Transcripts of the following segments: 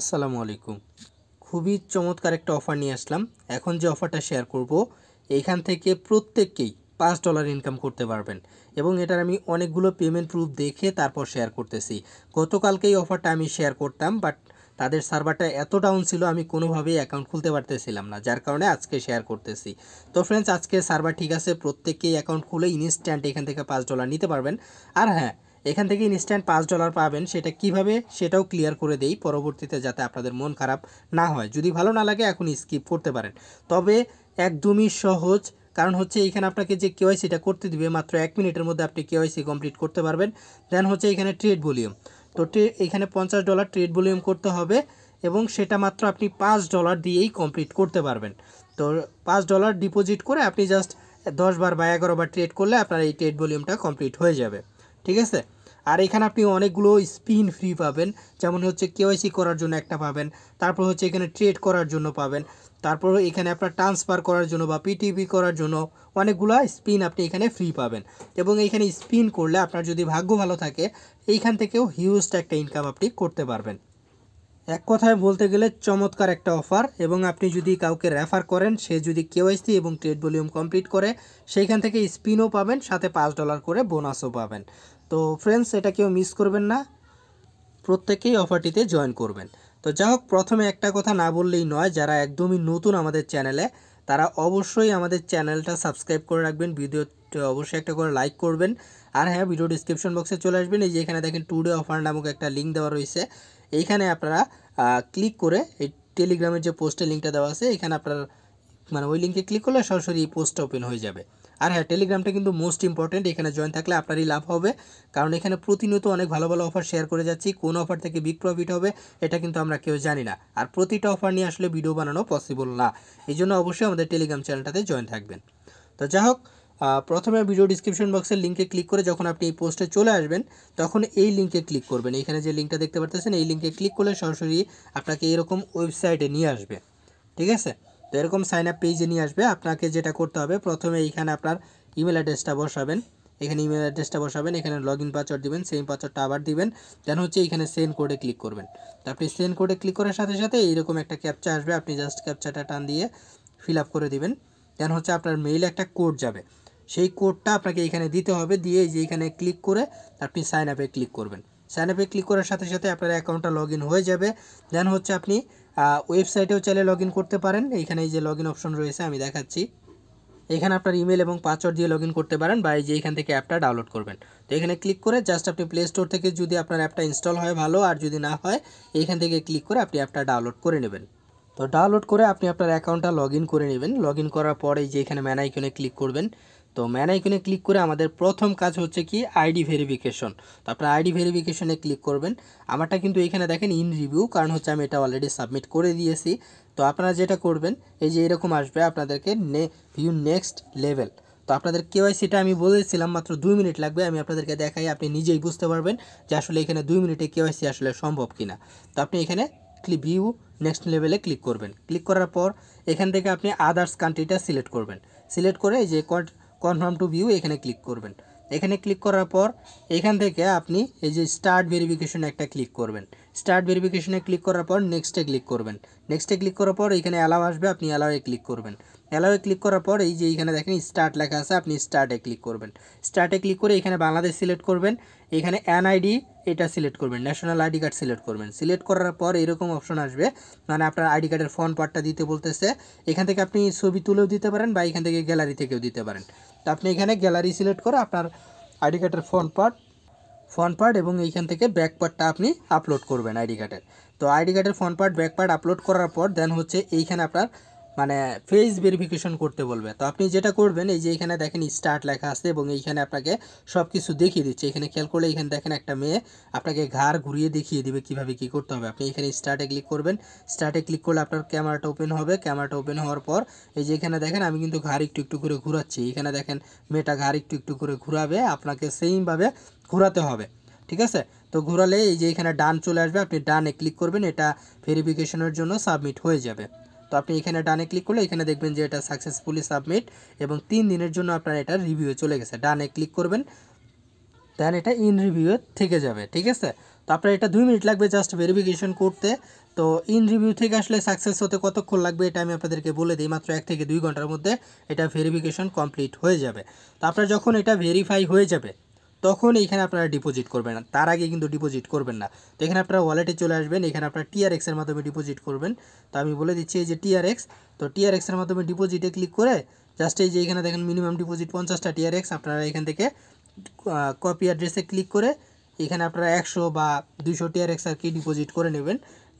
আসসালামু আলাইকুম খুবই চমৎকার একটা অফার নিয়ে আসলাম এখন যে অফারটা শেয়ার করব এইখান থেকে প্রত্যেককেই পাঁচ ডলার ইনকাম করতে পারবেন এবং এটার আমি অনেকগুলো পেমেন্ট প্রুফ দেখে তারপর শেয়ার করতেছি গতকালকেই অফারটা আমি শেয়ার করতাম বাট তাদের সার্ভারটা এত ডাউন ছিল আমি কোনোভাবেই অ্যাকাউন্ট খুলতে পারতেছিলাম না যার কারণে আজকে শেয়ার করতেছি তো ফ্রেন্ডস আজকে সার্ভার ঠিক আছে প্রত্যেককেই অ্যাকাউন্ট খুলে ইনস্ট্যান্ট এখান থেকে পাঁচ ডলার নিতে পারবেন আর হ্যাঁ এখান থেকে ইনস্ট্যান্ট পাঁচ ডলার পাবেন সেটা কিভাবে সেটাও ক্লিয়ার করে দেই পরবর্তীতে যাতে আপনাদের মন খারাপ না হয় যদি ভালো না লাগে এখন স্কিপ করতে পারেন তবে একদমই সহজ কারণ হচ্ছে এখানে আপনাকে যে কেওয়াইসিটা করতে দিবে মাত্র এক মিনিটের মধ্যে আপনি কেওয়াইসি কমপ্লিট করতে পারবেন দেন হচ্ছে এখানে ট্রেড ভলিউম তো এখানে পঞ্চাশ ডলার ট্রেড ভলিউম করতে হবে এবং সেটা মাত্র আপনি পাঁচ ডলার দিয়েই কমপ্লিট করতে পারবেন তো পাঁচ ডলার ডিপোজিট করে আপনি জাস্ট দশ বার বা এগারো বার ট্রেড করলে আপনার এই ট্রেড ভলিউমটা কমপ্লিট হয়ে যাবে ঠিক আছে আর এখানে আপনি অনেকগুলো স্পিন ফ্রি পাবেন যেমন হচ্ছে কেওয়াইসি করার জন্য একটা পাবেন তারপর হচ্ছে এখানে ট্রেড করার জন্য পাবেন তারপর এখানে আপনার ট্রান্সফার করার জন্য বা পিটিপি করার জন্য অনেকগুলো স্পিন আপনি এখানে ফ্রি পাবেন এবং এখানে স্পিন করলে আপনার যদি ভাগ্য ভালো থাকে এইখান থেকেও হিউজটা একটা ইনকাম আপনি করতে পারবেন এক কথায় বলতে গেলে চমৎকার একটা অফার এবং আপনি যদি কাউকে রেফার করেন সে যদি কেওয়াইসি এবং ট্রেড ভলিউম কমপ্লিট করে সেইখান থেকে স্পিনও পাবেন সাথে পাঁচ ডলার করে বোনাসও পাবেন তো ফ্রেন্ডস এটা কেউ মিস করবেন না প্রত্যেকেই অফারটিতে জয়েন করবেন তো যাই হোক প্রথমে একটা কথা না বললেই নয় যারা একদমই নতুন আমাদের চ্যানেলে তারা অবশ্যই আমাদের চ্যানেলটা সাবস্ক্রাইব করে রাখবেন ভিডিও অবশ্যই একটা করে লাইক করবেন আর হ্যাঁ ভিডিও ডিসক্রিপশন বক্সে চলে আসবেন এই যে এখানে দেখেন টুডে অফার নামক একটা লিঙ্ক দেওয়া রয়েছে এইখানে আপনারা ক্লিক করে এই টেলিগ্রামের যে পোস্টের লিঙ্কটা দেওয়া আছে এখানে আপনার মানে ওই লিঙ্কে ক্লিক করলে সরাসরি এই পোস্টটা ওপেন হয়ে যাবে আর হ্যাঁ টেলিগ্রামটা কিন্তু মোস্ট ইম্পর্টেন্ট এখানে জয়েন থাকলে আপনারই লাভ হবে কারণ এখানে প্রতিনিয়ত অনেক ভালো ভালো অফার শেয়ার করে যাচ্ছি কোন অফার থেকে বিগ প্রফিট হবে এটা কিন্তু আমরা কেউ জানি না আর প্রতিটা অফার নিয়ে আসলে ভিডিও বানানো পসিবল না এই জন্য অবশ্যই আমাদের টেলিগ্রাম চ্যানেলটাতে জয়েন থাকবেন তো যাই হোক প্রথমে ভিডিও ডিসক্রিপশন বক্সের লিঙ্কে ক্লিক করে যখন আপনি এই পোস্টে চলে আসবেন তখন এই লিঙ্কে ক্লিক করবেন এখানে যে লিঙ্কটা দেখতে পারতেছেন এই লিঙ্কে ক্লিক করলে সরাসরি আপনাকে এরকম ওয়েবসাইটে নিয়ে আসবে ঠিক আছে তো এরকম সাইন আপ পেজে নিয়ে আসবে আপনাকে যেটা করতে হবে প্রথমে এইখানে আপনার ইমেল অ্যাড্রেসটা বসাবেন এখানে ইমেল অ্যাড্রেসটা বসাবেন এখানে লগ ইন পাসওয়ার্ড দিবেন সেম পাসওয়ার্ডটা আবার দিবেন দেন হচ্ছে এখানে সেন্ড কোডে ক্লিক করবেন তো আপনি সেন্ড কোডে ক্লিক করার সাথে সাথে এইরকম একটা ক্যাপচা আসবে আপনি জাস্ট ক্যাপচাটা টান দিয়ে ফিল আপ করে দিবেন দেন হচ্ছে আপনার মেইলে একটা কোড যাবে সেই কোডটা আপনাকে এখানে দিতে হবে দিয়ে যে এখানে ক্লিক করে আপনি সাইন আপে ক্লিক করবেন সাইন আপে ক্লিক করার সাথে সাথে আপনার অ্যাকাউন্টটা লগ হয়ে যাবে দেন হচ্ছে আপনি ওয়েবসাইটেও চাইলে লগ করতে পারেন এইখানে এই যে লগ অপশন রয়েছে আমি দেখাচ্ছি এখানে আপনার ইমেল এবং পাসওয়ার্ড দিয়ে লগ করতে পারেন বা এই যে এখান থেকে অ্যাপটা ডাউনলোড করবেন তো এখানে ক্লিক করে জাস্ট আপনি প্লে স্টোর থেকে যদি আপনার অ্যাপটা ইনস্টল হয় ভালো আর যদি না হয় এইখান থেকে ক্লিক করে আপনি অ্যাপটা ডাউনলোড করে নেবেন তো ডাউনলোড করে আপনি আপনার অ্যাকাউন্টটা লগ করে নেবেন লগ করার পরে যে এখানে ম্যানাইকনে ক্লিক করবেন তো ম্যান আইকনে ক্লিক করে আমাদের প্রথম কাজ হচ্ছে কি আইডি ভেরিফিকেশন তো আপনার আইডি ভেরিফিকেশনে ক্লিক করবেন আমারটা কিন্তু এখানে দেখেন ইন রিভিউ কারণ হচ্ছে আমি এটা অলরেডি সাবমিট করে দিয়েছি তো আপনারা যেটা করবেন এই যে এরকম আসবে আপনাদেরকে নে ভিউ নেক্সট লেভেল তো আপনাদের কেওয়াইসিটা আমি বলেছিলাম মাত্র দুই মিনিট লাগবে আমি আপনাদেরকে দেখাই আপনি নিজেই বুঝতে পারবেন যে আসলে এখানে দুই মিনিটে কেওয়াইসি আসলে সম্ভব কিনা তো আপনি এখানে ক্লিক ভিউ নেক্সট লেভেলে ক্লিক করবেন ক্লিক করার পর এখান থেকে আপনি আদার্স কান্ট্রিটা সিলেক্ট করবেন সিলেক্ট করে যে কনফার্ম টু ভিউ এখানে ক্লিক করবেন এখানে ক্লিক করার পর এখান থেকে আপনি এই যে স্টার্ট ভেরিফিকেশন একটা ক্লিক করবেন স্টার্ট ভেরিফিকেশন এ ক্লিক করার পর নেক্সটে ক্লিক করবেন নেক্সটে ক্লিক করার পর এখানে এলাও আসবে আপনি এলাও এ ক্লিক করবেন অ্যালাওয়ে ক্লিক করার পর এই যে এইখানে দেখেন স্টার্ট লেখা আছে আপনি স্টার্টে ক্লিক করবেন স্টার্টে ক্লিক করে এখানে বাংলাদেশ সিলেক্ট করবেন এখানে এনআইডি এটা সিলেক্ট করবেন ন্যাশনাল আইডি কার্ড সিলেক্ট করবেন সিলেক্ট করার পর এরকম অপশন আসবে মানে আপনার আইডি কার্ডের ফোন পার্টটা দিতে বলতেছে এখান থেকে আপনি ছবি তুলেও দিতে পারেন বা এখান থেকে গ্যালারি থেকেও দিতে পারেন তো আপনি এখানে গ্যালারি সিলেক্ট করে আপনার আইডি কার্ডের ফোন পার্ট ফ্রন্ট পার্ট এবং এইখান থেকে ব্যাক পার্টটা আপনি আপলোড করবেন আইডি কার্ডের তো আইডি কার্ডের front part back part upload করার পর দেন হচ্ছে এইখানে আপনার মানে ফেস ভেরিফিকেশন করতে বলবে তো আপনি যেটা করবেন এই যে এখানে দেখেন স্টার্ট লেখা আছে এবং এইখানে আপনাকে সব কিছু দেখিয়ে দিচ্ছে এখানে খেয়াল করলে এখানে দেখেন একটা মেয়ে আপনাকে ঘাড় ঘুরিয়ে দেখিয়ে দিবে কিভাবে কি করতে হবে আপনি এখানে স্টার্টে ক্লিক করবেন স্টার্টে ক্লিক করলে আপনার ক্যামেরাটা ওপেন হবে ক্যামেরাটা ওপেন হওয়ার পর এই যে এখানে দেখেন আমি কিন্তু ঘাড় একটু একটু করে ঘুরাচ্ছি এখানে দেখেন মেয়েটা ঘাড় একটু একটু করে ঘুরাবে আপনাকে সেইমভাবে ঘুরাতে হবে ঠিক আছে তো ঘুরালে এই যে এখানে ডান চলে আসবে আপনি ডানে ক্লিক করবেন এটা ভেরিফিকেশনের জন্য সাবমিট হয়ে যাবে তো আপনি এখানে ডানে ক্লিক করলে এখানে দেখবেন যে এটা সাকসেসফুলি সাবমিট এবং তিন দিনের জন্য আপনার এটা রিভিউ চলে গেছে ডানে ক্লিক করবেন দেন এটা ইন রিভিউ থেকে যাবে ঠিক আছে তো আপনার এটা দুই মিনিট লাগবে জাস্ট ভেরিফিকেশন করতে তো ইন রিভিউ থেকে আসলে সাকসেস হতে কতক্ষণ লাগবে এটা আমি আপনাদেরকে বলে দিই মাত্র এক থেকে দুই ঘন্টার মধ্যে এটা ভেরিফিকেশন কমপ্লিট হয়ে যাবে তো আপনার যখন এটা ভেরিফাই হয়ে যাবে তখন এখানে আপনারা ডিপোজিট করবেন না তার আগে কিন্তু ডিপোজিট করবেন না তো এখানে আপনারা ওয়ালেটে চলে আসবেন এখানে আপনারা টিআরএক্সের মাধ্যমে ডিপোজিট করবেন তো আমি বলে দিচ্ছি এই যে টিআরএক্স তো টিআরএক্সের মাধ্যমে ডিপোজিটে ক্লিক করে জাস্ট এই যে এখানে দেখেন মিনিমাম ডিপোজিট পঞ্চাশটা টিআরএক্স আপনারা এখান থেকে কপি অ্যাড্রেসে ক্লিক করে এখানে আপনারা একশো বা দুশো টিআরএক্স আর কি ডিপোজিট করে নেবেন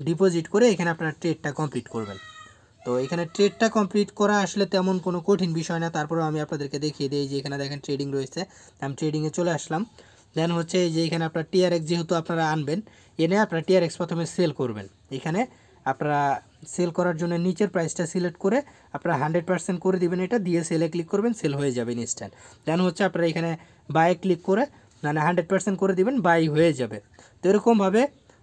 ডিপোজিট করে এখানে আপনারা ট্রেডটা কমপ্লিট করবেন তো এখানে ট্রেডটা কমপ্লিট করা আসলে তেমন কোনো কঠিন বিষয় না তারপরে আমি আপনাদেরকে দেখিয়ে দিই যে এখানে দেখেন ট্রেডিং রয়েছে আমি ট্রেডিংয়ে চলে আসলাম দেন হচ্ছে যে এখানে আপনার টিআরএক্স যেহেতু আপনারা আনবেন এনে আপনারা টিআরএক্স প্রথমে সেল করবেন এখানে আপনারা সেল করার জন্য নিচের প্রাইসটা সিলেক্ট করে আপনারা হান্ড্রেড পার্সেন্ট করে দিবেন এটা দিয়ে সেলে ক্লিক করবেন সেল হয়ে যাবে ইনস্ট্যান্ট দেন হচ্ছে আপনারা এখানে বাই ক্লিক করে মানে হান্ড্রেড পার্সেন্ট করে দিবেন বাই হয়ে যাবে তো এরকমভাবে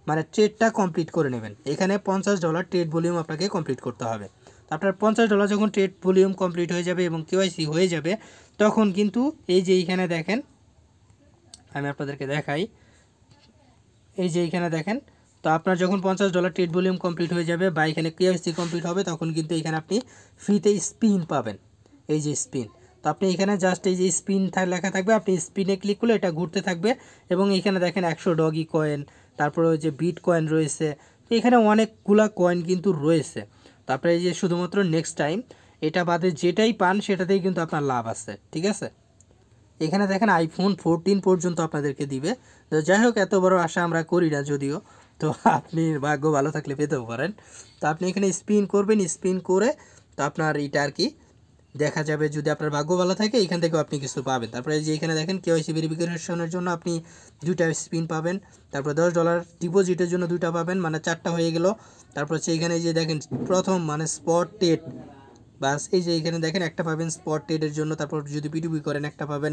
মানে ট্রেডটা কমপ্লিট করে নেবেন এখানে পঞ্চাশ ডলার ট্রেড ভলিউম আপনাকে কমপ্লিট করতে হবে আপনার পঞ্চাশ ডলার যখন ট্রেড ভলিউম কমপ্লিট হয়ে যাবে এবং কেওয়াইসি হয়ে যাবে তখন কিন্তু এই যে এইখানে দেখেন আমি আপনাদেরকে দেখাই এই যে এইখানে দেখেন তো আপনার যখন পঞ্চাশ ডলার ট্রেড ভলিউম কমপ্লিট হয়ে যাবে বা এখানে কেওয়াইসি কমপ্লিট হবে তখন কিন্তু এখানে আপনি ফ্রিতে স্পিন পাবেন এই যে স্পিন তো আপনি এখানে জাস্ট এই যে স্পিন লেখা থাকবে আপনি স্পিনে ক্লিক করলে এটা ঘুরতে থাকবে এবং এখানে দেখেন একশো ডগি কয়েন তারপরে যে বিট কয়েন রয়েছে তো এখানে অনেকগুলা কয়েন কিন্তু রয়েছে তারপরে এই যে শুধুমাত্র নেক্সট টাইম এটা বাদে যেটাই পান সেটাতেই কিন্তু আপনার লাভ আছে ঠিক আছে এখানে দেখেন আইফোন ফোরটিন পর্যন্ত আপনাদেরকে দিবে তো যাই হোক এত বড় আশা আমরা করি না যদিও তো আপনি ভাগ্য ভালো থাকলে পেতেও পারেন তো আপনি এখানে স্পিন করবেন স্পিন করে তো আপনার এটা আর কি দেখা যাবে যদি আপনার ভাগ্য ভালো থাকে এখান থেকেও আপনি কিছু পাবেন তারপরে যে এখানে দেখেন কেওয়াইসি ভেরিফিকেশনের জন্য আপনি দুইটা স্পিন পাবেন তারপর দশ ডলার ডিপোজিটের জন্য দুইটা পাবেন মানে চারটা হয়ে গেল তারপর হচ্ছে এখানে যে দেখেন প্রথম মানে স্পট টেট বাস এই যে এখানে দেখেন একটা পাবেন স্পট টেডের জন্য তারপর যদি পিটিপি করেন একটা পাবেন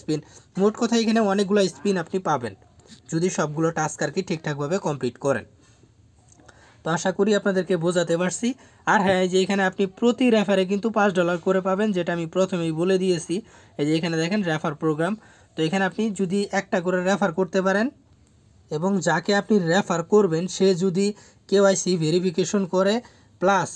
স্পিন মোট কথা এখানে অনেকগুলো স্পিন আপনি পাবেন যদি সবগুলো টাস্ক আর কি ঠিকঠাকভাবে কমপ্লিট করেন তো আশা করি আপনাদেরকে বোঝাতে পারছি আর হ্যাঁ যে এখানে আপনি প্রতি রেফারে কিন্তু পাঁচ ডলার করে পাবেন যেটা আমি প্রথমেই বলে দিয়েছি এই যে এখানে দেখেন রেফার প্রোগ্রাম তো এখানে আপনি যদি একটা করে রেফার করতে পারেন এবং যাকে আপনি রেফার করবেন সে যদি কেওয়াইসি ভেরিফিকেশন করে প্লাস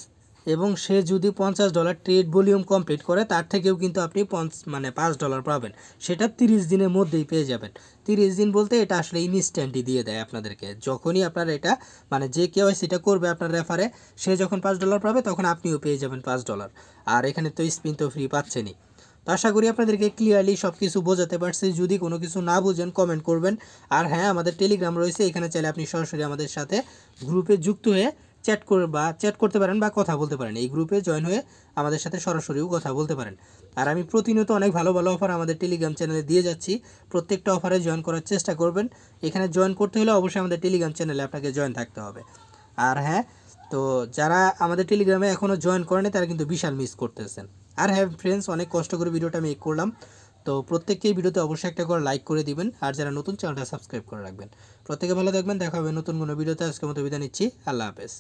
এবং সে যদি পঞ্চাশ ডলার ট্রেড ভলিউম কমপ্লিট করে তার থেকেও কিন্তু আপনি পঞ্চ মানে পাঁচ ডলার পাবেন সেটা তিরিশ দিনের মধ্যেই পেয়ে যাবেন তিরিশ দিন বলতে এটা আসলে ইনস্ট্যান্টই দিয়ে দেয় আপনাদেরকে যখনই আপনার এটা মানে যে কেউ সেটা করবে আপনার রেফারে সে যখন পাঁচ ডলার পাবে তখন আপনিও পেয়ে যাবেন পাঁচ ডলার আর এখানে তো স্পিন তো ফ্রি পাচ্ছেনি তো আশা করি আপনাদেরকে ক্লিয়ারলি সব কিছু বোঝাতে পারছি যদি কোনো কিছু না বুঝেন কমেন্ট করবেন আর হ্যাঁ আমাদের টেলিগ্রাম রয়েছে এখানে চাইলে আপনি সরাসরি আমাদের সাথে গ্রুপে যুক্ত হয়ে চ্যাট করে বা চ্যাট করতে পারেন বা কথা বলতে পারেন এই গ্রুপে জয়েন হয়ে আমাদের সাথে সরাসরিও কথা বলতে পারেন আর আমি প্রতিনিয়ত অনেক ভালো ভালো অফার আমাদের টেলিগ্রাম চ্যানেলে দিয়ে যাচ্ছি প্রত্যেকটা অফারে জয়েন করার চেষ্টা করবেন এখানে জয়েন করতে হলে অবশ্যই আমাদের টেলিগ্রাম চ্যানেলে আপনাকে জয়েন থাকতে হবে আর হ্যাঁ তো যারা আমাদের টেলিগ্রামে এখনও জয়েন করেনি তারা কিন্তু বিশাল মিস করতেছেন আর হ্যাঁ ফ্রেন্ডস অনেক কষ্ট করে ভিডিওটা আমি করলাম তো প্রত্যেককেই ভিডিওতে অবশ্যই একটা করে লাইক করে দিবেন আর যারা নতুন চ্যানেলটা সাবস্ক্রাইব করে রাখবেন প্রত্যেকে ভালো থাকবেন দেখা হবে নতুন কোনো ভিডিওতে আজকের মতো বিদায় নিচ্ছি আল্লাহ হাফেজ